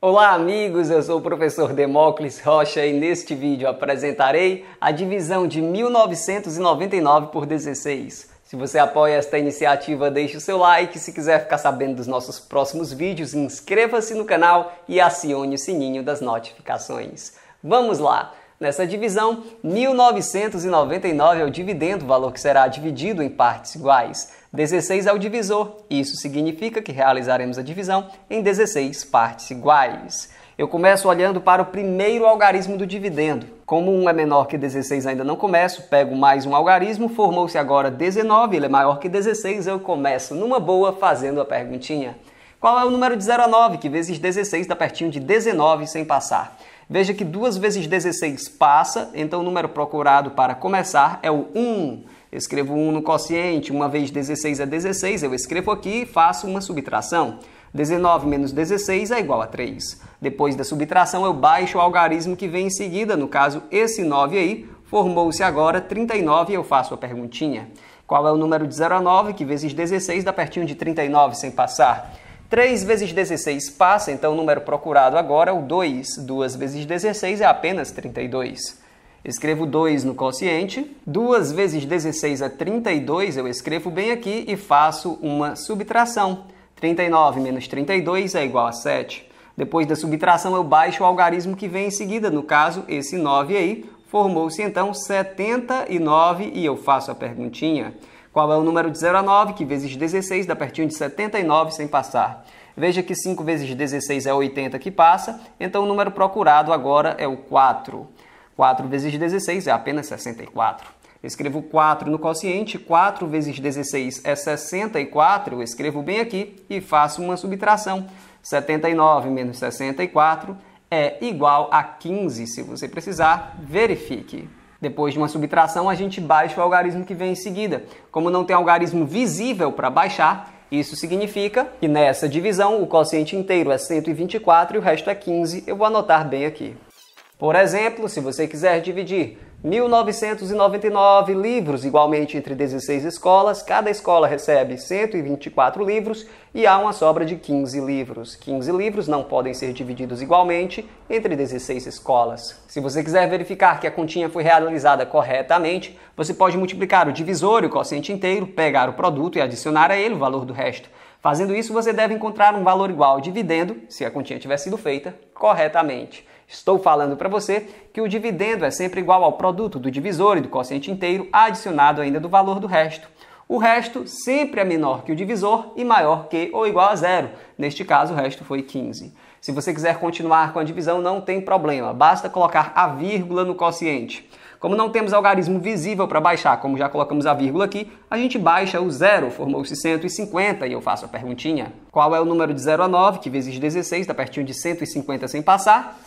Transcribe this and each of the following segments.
Olá, amigos! Eu sou o professor Demócles Rocha e neste vídeo apresentarei a divisão de 1999 por 16. Se você apoia esta iniciativa, deixe o seu like. Se quiser ficar sabendo dos nossos próximos vídeos, inscreva-se no canal e acione o sininho das notificações. Vamos lá! Nessa divisão, 1999 é o dividendo, valor que será dividido em partes iguais. 16 é o divisor, isso significa que realizaremos a divisão em 16 partes iguais. Eu começo olhando para o primeiro algarismo do dividendo. Como 1 é menor que 16, ainda não começo, pego mais um algarismo, formou-se agora 19, ele é maior que 16, eu começo numa boa fazendo a perguntinha. Qual é o número de 0 a 9, que vezes 16 dá pertinho de 19 sem passar? Veja que 2 vezes 16 passa, então o número procurado para começar é o 1. escrevo 1 no quociente, 1 vezes 16 é 16, eu escrevo aqui e faço uma subtração. 19 menos 16 é igual a 3. Depois da subtração, eu baixo o algarismo que vem em seguida, no caso, esse 9 aí, formou-se agora 39 e eu faço a perguntinha. Qual é o número de 0 a 9, que vezes 16 dá pertinho de 39 sem passar? 3 vezes 16 passa, então o número procurado agora é o 2. 2 vezes 16 é apenas 32. Escrevo 2 no quociente. 2 vezes 16 é 32, eu escrevo bem aqui e faço uma subtração. 39 menos 32 é igual a 7. Depois da subtração, eu baixo o algarismo que vem em seguida. No caso, esse 9 aí formou-se então 79 e eu faço a perguntinha. Qual é o número de 0 a 9, que vezes 16 dá pertinho de 79 sem passar. Veja que 5 vezes 16 é 80 que passa, então o número procurado agora é o 4. 4 vezes 16 é apenas 64. escrevo 4 no quociente, 4 vezes 16 é 64, eu escrevo bem aqui e faço uma subtração. 79 menos 64 é igual a 15. Se você precisar, verifique. Depois de uma subtração, a gente baixa o algarismo que vem em seguida. Como não tem algarismo visível para baixar, isso significa que nessa divisão o quociente inteiro é 124 e o resto é 15. Eu vou anotar bem aqui. Por exemplo, se você quiser dividir 1.999 livros, igualmente entre 16 escolas. Cada escola recebe 124 livros e há uma sobra de 15 livros. 15 livros não podem ser divididos igualmente entre 16 escolas. Se você quiser verificar que a continha foi realizada corretamente, você pode multiplicar o divisor e o quociente inteiro, pegar o produto e adicionar a ele o valor do resto. Fazendo isso, você deve encontrar um valor igual ao dividendo, se a continha tiver sido feita corretamente. Estou falando para você que o dividendo é sempre igual ao produto do divisor e do quociente inteiro adicionado ainda do valor do resto. O resto sempre é menor que o divisor e maior que ou igual a zero. Neste caso, o resto foi 15. Se você quiser continuar com a divisão, não tem problema, basta colocar a vírgula no quociente. Como não temos algarismo visível para baixar, como já colocamos a vírgula aqui, a gente baixa o zero, formou-se 150, e eu faço a perguntinha. Qual é o número de 0 a 9, que vezes 16, está pertinho de 150 sem passar?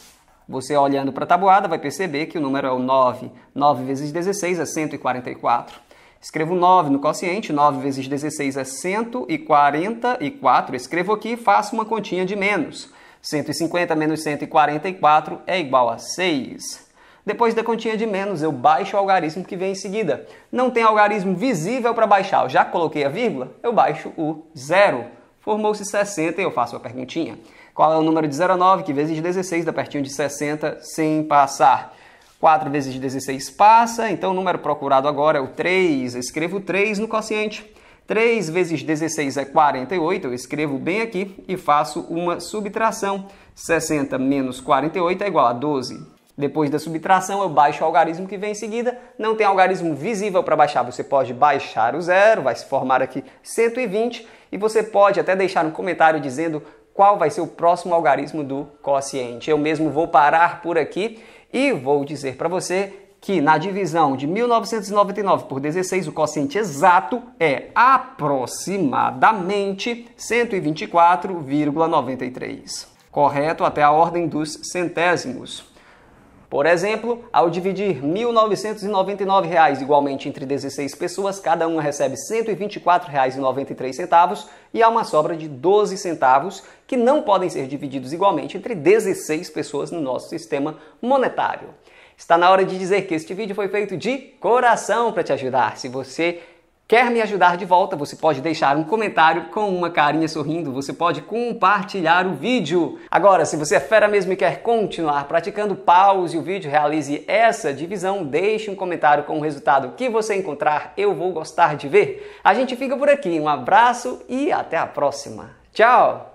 Você olhando para a tabuada vai perceber que o número é o 9. 9 vezes 16 é 144. Escrevo 9 no quociente, 9 vezes 16 é 144. Escrevo aqui e faço uma continha de menos. 150 menos 144 é igual a 6. Depois da continha de menos, eu baixo o algarismo que vem em seguida. Não tem algarismo visível para baixar. Eu já coloquei a vírgula, eu baixo o zero. Formou-se 60 e eu faço a perguntinha. Qual é o número de 09, que vezes 16 dá pertinho de 60 sem passar? 4 vezes 16 passa, então o número procurado agora é o 3. Eu escrevo 3 no quociente. 3 vezes 16 é 48, eu escrevo bem aqui e faço uma subtração. 60 menos 48 é igual a 12. Depois da subtração, eu baixo o algarismo que vem em seguida. Não tem algarismo visível para baixar, você pode baixar o zero, vai se formar aqui 120. E você pode até deixar um comentário dizendo qual vai ser o próximo algarismo do quociente. Eu mesmo vou parar por aqui e vou dizer para você que na divisão de 1999 por 16, o quociente exato é aproximadamente 124,93. Correto até a ordem dos centésimos. Por exemplo, ao dividir R$ 1.999 igualmente entre 16 pessoas, cada uma recebe R$ 124,93 e há uma sobra de 12 centavos que não podem ser divididos igualmente entre 16 pessoas no nosso sistema monetário. Está na hora de dizer que este vídeo foi feito de coração para te ajudar. Se você Quer me ajudar de volta? Você pode deixar um comentário com uma carinha sorrindo, você pode compartilhar o vídeo. Agora, se você é fera mesmo e quer continuar praticando, pause o vídeo, realize essa divisão, deixe um comentário com o resultado que você encontrar, eu vou gostar de ver. A gente fica por aqui, um abraço e até a próxima. Tchau!